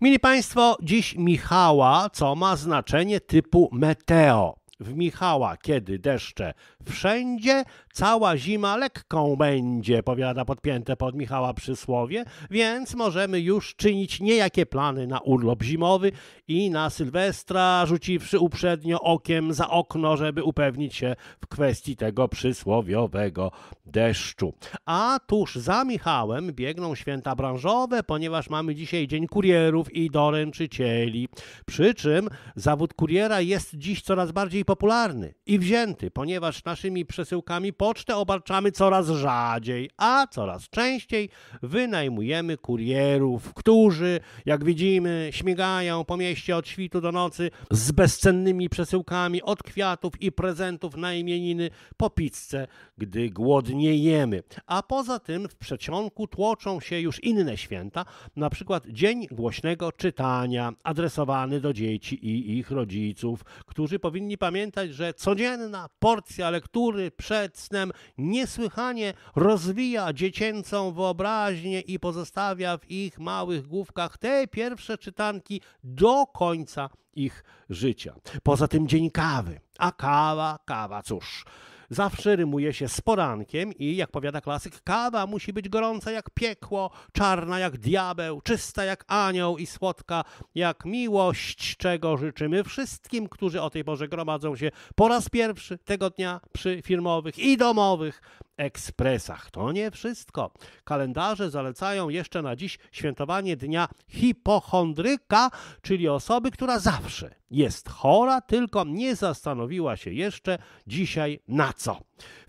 Mili Państwo, dziś Michała, co ma znaczenie typu meteo w Michała, kiedy deszcze wszędzie, cała zima lekką będzie, powiada podpięte pod Michała przysłowie, więc możemy już czynić niejakie plany na urlop zimowy i na Sylwestra, rzuciwszy uprzednio okiem za okno, żeby upewnić się w kwestii tego przysłowiowego deszczu. A tuż za Michałem biegną święta branżowe, ponieważ mamy dzisiaj Dzień Kurierów i Doręczycieli, przy czym zawód kuriera jest dziś coraz bardziej popularny i wzięty, ponieważ naszymi przesyłkami pocztę obarczamy coraz rzadziej, a coraz częściej wynajmujemy kurierów, którzy, jak widzimy, śmigają po mieście od świtu do nocy z bezcennymi przesyłkami od kwiatów i prezentów na imieniny po pizzę, gdy głodniejemy. A poza tym w przeciągu tłoczą się już inne święta, na przykład Dzień Głośnego Czytania, adresowany do dzieci i ich rodziców, którzy powinni pamiętać, pamiętać, że codzienna porcja lektury przed snem niesłychanie rozwija dziecięcą wyobraźnię i pozostawia w ich małych główkach te pierwsze czytanki do końca ich życia. Poza tym dzień kawy, a kawa, kawa, cóż. Zawsze rymuje się z porankiem i, jak powiada klasyk, kawa musi być gorąca jak piekło, czarna jak diabeł, czysta jak anioł i słodka jak miłość, czego życzymy wszystkim, którzy o tej porze gromadzą się po raz pierwszy tego dnia przy firmowych i domowych ekspresach. To nie wszystko. Kalendarze zalecają jeszcze na dziś świętowanie dnia hipochondryka, czyli osoby, która zawsze jest chora, tylko nie zastanowiła się jeszcze dzisiaj na co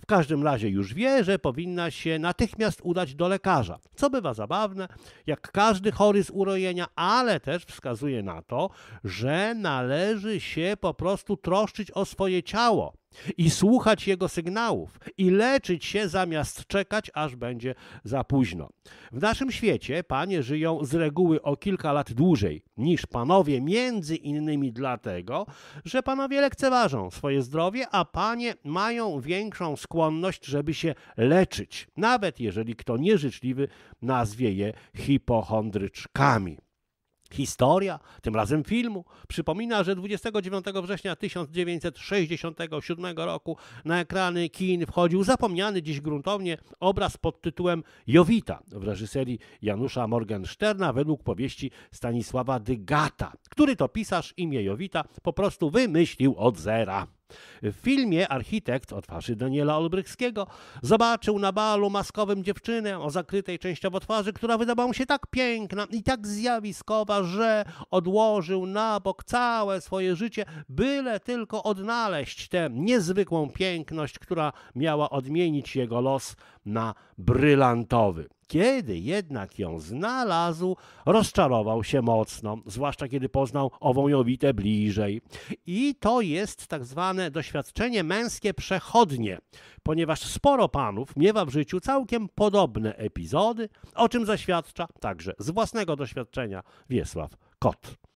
każdym razie już wie, że powinna się natychmiast udać do lekarza, co bywa zabawne, jak każdy chory z urojenia, ale też wskazuje na to, że należy się po prostu troszczyć o swoje ciało i słuchać jego sygnałów i leczyć się zamiast czekać, aż będzie za późno. W naszym świecie panie żyją z reguły o kilka lat dłużej niż panowie, między innymi dlatego, że panowie lekceważą swoje zdrowie, a panie mają większą skłonność skłonność, żeby się leczyć, nawet jeżeli kto nieżyczliwy nazwie je hipochondryczkami. Historia, tym razem filmu, przypomina, że 29 września 1967 roku na ekrany kin wchodził zapomniany dziś gruntownie obraz pod tytułem Jowita w reżyserii Janusza Morgensterna według powieści Stanisława Dygata, który to pisarz imię Jowita po prostu wymyślił od zera. W filmie architekt o twarzy Daniela Olbrychskiego zobaczył na balu maskowym dziewczynę o zakrytej częściowo twarzy, która wydawała mu się tak piękna i tak zjawiskowa, że odłożył na bok całe swoje życie, byle tylko odnaleźć tę niezwykłą piękność, która miała odmienić jego los na brylantowy. Kiedy jednak ją znalazł, rozczarował się mocno, zwłaszcza kiedy poznał ową Jowitę bliżej. I to jest tak zwane doświadczenie męskie przechodnie, ponieważ sporo panów miewa w życiu całkiem podobne epizody, o czym zaświadcza także z własnego doświadczenia Wiesław Kot.